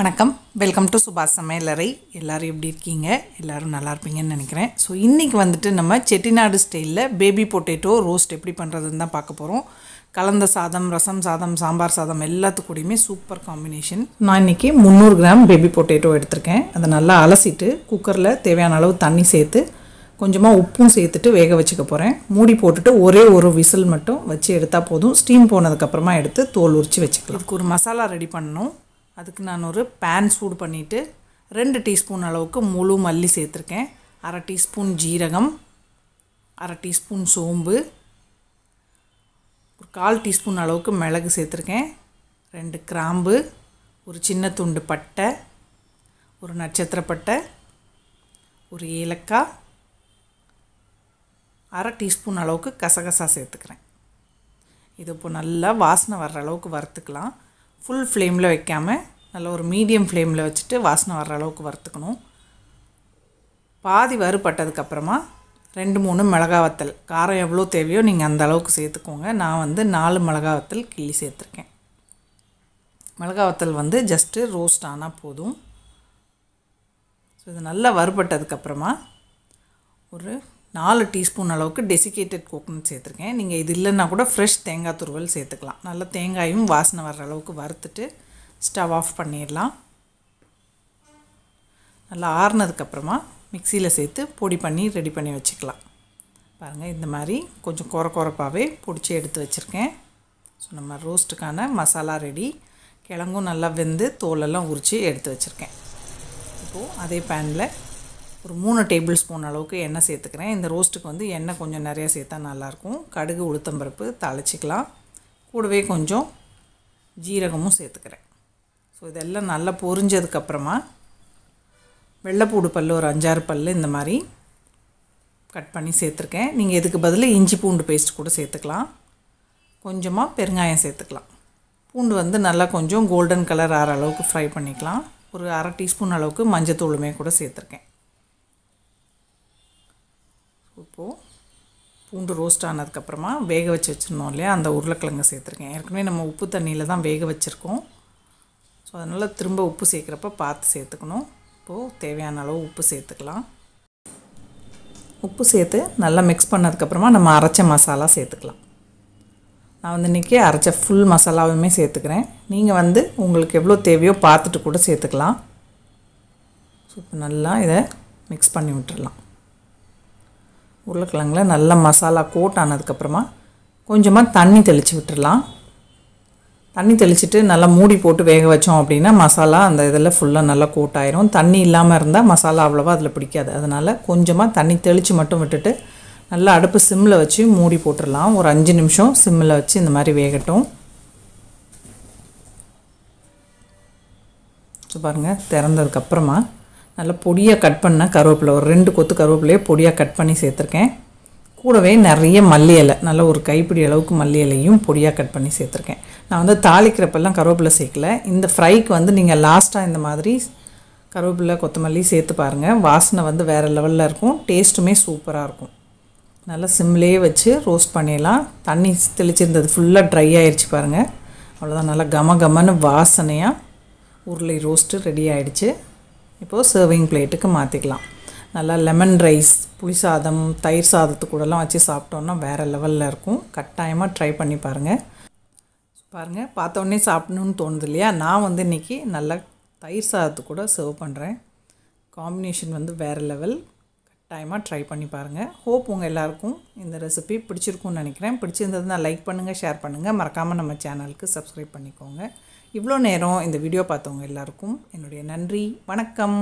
வணக்கம் welcome to சுபாஷ் சமையலறை எல்லோரும் எப்படி இருக்கீங்க எல்லோரும் நல்லா இருப்பீங்கன்னு நினைக்கிறேன் ஸோ இன்றைக்கி வந்துட்டு நம்ம செட்டிநாடு ஸ்டைலில் பேபி பொட்டேட்டோ ரோஸ்ட் எப்படி பண்ணுறதுன்னு தான் பார்க்க போகிறோம் கலந்த சாதம் ரசம் சாதம் சாம்பார் சாதம் எல்லாத்துக்கூடையுமே சூப்பர் காம்பினேஷன் நான் இன்றைக்கி முந்நூறு கிராம் பேபி பொட்டேட்டோ எடுத்திருக்கேன் அதை நல்லா அலசிட்டு குக்கரில் தேவையான அளவு தண்ணி சேர்த்து கொஞ்சமாக உப்பும் சேர்த்துட்டு வேக வச்சுக்க போகிறேன் மூடி போட்டுட்டு ஒரே ஒரு விசில் மட்டும் வச்சு எடுத்தால் போதும் ஸ்டீம் போனதுக்கப்புறமா எடுத்து தோல் உரித்து வச்சுக்கலாம் ஒரு மசாலா ரெடி பண்ணணும் அதுக்கு நான் ஒரு பேன் சூடு பண்ணிவிட்டு ரெண்டு டீஸ்பூன் அளவுக்கு முழு மல்லி சேர்த்துருக்கேன் அரை டீஸ்பூன் ஜீரகம் அரை டீஸ்பூன் சோம்பு ஒரு கால் டீஸ்பூன் அளவுக்கு மிளகு சேர்த்துருக்கேன் ரெண்டு கிராம்பு ஒரு சின்ன துண்டு பட்டை ஒரு நட்சத்திர பட்டை ஒரு ஏலக்காய் அரை டீஸ்பூன் அளவுக்கு கசகசா சேர்த்துக்கிறேன் இது இப்போ நல்லா வாசனை வர்ற அளவுக்கு வறுத்துக்கலாம் ஃபுல் ஃப்ளேமில் வைக்காமல் நல்ல ஒரு மீடியம் ஃப்ளேமில் வச்சுட்டு வாசனை வர்ற அளவுக்கு வறுத்துக்கணும் பாதி வறுபட்டதுக்கப்புறமா ரெண்டு மூணு மிளகா வத்தல் காரம் எவ்வளோ தேவையோ நீங்கள் அந்த அளவுக்கு சேர்த்துக்கோங்க நான் வந்து நாலு மிளகா வத்தல் கிள்ளி சேர்த்துருக்கேன் மிளகா வத்தல் வந்து ஜஸ்ட்டு ரோஸ்ட் ஆனால் போதும் ஸோ இது நல்லா வறுபட்டதுக்கப்புறமா ஒரு நாலு டீஸ்பூன் அளவுக்கு டெசிகேட்டட் கோக்கனட் சேர்த்துருக்கேன் நீங்கள் இது இல்லைன்னா கூட ஃப்ரெஷ் தேங்காய் துருவல் சேர்த்துக்கலாம் நல்லா தேங்காயும் வாசனை வர்ற அளவுக்கு வறுத்துட்டு ஸ்டவ் ஆஃப் பண்ணிடலாம் நல்லா ஆறுனதுக்கப்புறமா மிக்சியில் சேர்த்து பொடி பண்ணி ரெடி பண்ணி வச்சுக்கலாம் பாருங்கள் இந்த மாதிரி கொஞ்சம் குற குறப்பாகவே பிடிச்சி எடுத்து வச்சுருக்கேன் ஸோ நம்ம ரோஸ்ட்டுக்கான மசாலா ரெடி கிழங்கும் நல்லா வெந்து தோலெல்லாம் உரித்து எடுத்து வச்சுருக்கேன் இப்போது அதே பேனில் ஒரு மூணு டேபிள் ஸ்பூன் அளவுக்கு எண்ணெய் சேர்த்துக்கிறேன் இந்த ரோஸ்ட்டுக்கு வந்து எண்ணெய் கொஞ்சம் நிறையா சேர்த்தா நல்லாயிருக்கும் கடுகு உளுத்தம்பருப்பு தாளிச்சிக்கலாம் கூடவே கொஞ்சம் ஜீரகமும் சேர்த்துக்கிறேன் ஸோ இதெல்லாம் நல்லா பொரிஞ்சதுக்கப்புறமா வெள்ளைப்பூடு பல் ஒரு அஞ்சாறு பல் இந்த மாதிரி கட் பண்ணி சேர்த்துருக்கேன் நீங்கள் இதுக்கு பதில் இஞ்சி பூண்டு பேஸ்ட் கூட சேர்த்துக்கலாம் கொஞ்சமாக பெருங்காயம் சேர்த்துக்கலாம் பூண்டு வந்து நல்லா கொஞ்சம் கோல்டன் கலர் ஆற அளவுக்கு ஃப்ரை பண்ணிக்கலாம் ஒரு அரை டீஸ்பூன் அளவுக்கு மஞ்சத்தூளுமே கூட சேர்த்துருக்கேன் பூண்டு ரோஸ்ட் ஆனதுக்கப்புறமா வேக வச்சு வச்சுருந்தோம் இல்லையா அந்த உருளைக்கிழங்கு சேர்த்துருக்கேன் ஏற்கனவே நம்ம உப்பு தண்ணியில் தான் வேக வச்சுருக்கோம் ஸோ அதனால் திரும்ப உப்பு சேர்க்குறப்ப பார்த்து சேர்த்துக்கணும் இப்போது தேவையான அளவு உப்பு சேர்த்துக்கலாம் உப்பு சேர்த்து நல்லா மிக்ஸ் பண்ணதுக்கப்புறமா நம்ம அரைச்ச மசாலா சேர்த்துக்கலாம் நான் வந்து இன்றைக்கி அரைச்ச ஃபுல் மசாலாவுமே சேர்த்துக்கிறேன் நீங்கள் வந்து உங்களுக்கு எவ்வளோ தேவையோ பார்த்துட்டு கூட சேர்த்துக்கலாம் ஸோ இப்போ நல்லா இதை மிக்ஸ் பண்ணி விட்டுடலாம் உருளைக்கிழங்குல நல்லா மசாலா கோட் ஆனதுக்கப்புறமா கொஞ்சமாக தண்ணி தெளித்து விட்டுடலாம் தண்ணி தெளிச்சுட்டு நல்லா மூடி போட்டு வேக வச்சோம் அப்படின்னா மசாலா அந்த இதில் ஃபுல்லாக நல்லா கோட் ஆயிரும் தண்ணி இல்லாமல் இருந்தால் மசாலா அவ்வளோவா அதில் பிடிக்காது அதனால் கொஞ்சமாக தண்ணி தெளித்து மட்டும் விட்டுட்டு நல்லா அடுப்பு சிம்மில் வச்சு மூடி போட்டுடலாம் ஒரு அஞ்சு நிமிஷம் சிம்மில் வச்சு இந்த மாதிரி வேகட்டும் ஸோ பாருங்கள் திறந்ததுக்கப்புறமா நல்லா பொடியாக கட் பண்ண கருவேப்பிலை ஒரு ரெண்டு கொத்து கருவேப்பிலையே பொடியாக கட் பண்ணி சேர்த்துருக்கேன் கூடவே நிறைய மல்லி இலை நல்ல ஒரு கைப்பிடி அளவுக்கு மல்லி இலையும் பொடியாக கட் பண்ணி சேர்த்துருக்கேன் நான் வந்து தாளிக்கிறப்பெல்லாம் கருவேப்பிலை சேர்க்கல இந்த ஃப்ரைக்கு வந்து நீங்கள் லாஸ்ட்டாக இந்த மாதிரி கருவேப்பிலை கொத்தமல்லி சேர்த்து பாருங்கள் வாசனை வந்து வேறு லெவலில் இருக்கும் டேஸ்ட்டுமே சூப்பராக இருக்கும் நல்லா சிம்லேயே வச்சு ரோஸ்ட் பண்ணிடலாம் தண்ணி தெளிச்சிருந்தது ஃபுல்லாக ட்ரை ஆயிடுச்சு பாருங்கள் அவ்வளோதான் நல்லா கம கமன்னு வாசனையாக உருளை ரோஸ்ட்டு ரெடி ஆகிடுச்சு இப்போது சர்விங் பிளேட்டுக்கு மாற்றிக்கலாம் நல்லா லெமன் ரைஸ் புளி சாதம் தயிர் சாதத்து கூடலாம் வச்சு சாப்பிட்டோன்னா வேறு லெவலில் இருக்கும் கட்டாயமாக ட்ரை பண்ணி பாருங்கள் பாருங்கள் பார்த்தோன்னே சாப்பிடணுன்னு தோணுது இல்லையா நான் வந்து இன்றைக்கி நல்லா தயிர் சாதத்து கூட சர்வ் பண்ணுறேன் காம்பினேஷன் வந்து வேறு லெவல் கட்டாயமாக ட்ரை பண்ணி பாருங்கள் ஹோப் உங்கள் எல்லாருக்கும் இந்த ரெசிபி பிடிச்சிருக்கும்னு நினைக்கிறேன் பிடிச்சிருந்ததுன்னா லைக் பண்ணுங்கள் ஷேர் பண்ணுங்கள் மறக்காமல் நம்ம சேனலுக்கு சப்ஸ்கிரைப் பண்ணிக்கோங்க இவ்வளோ நேரம் இந்த வீடியோ பார்த்தவங்க எல்லாருக்கும் என்னுடைய நன்றி வணக்கம்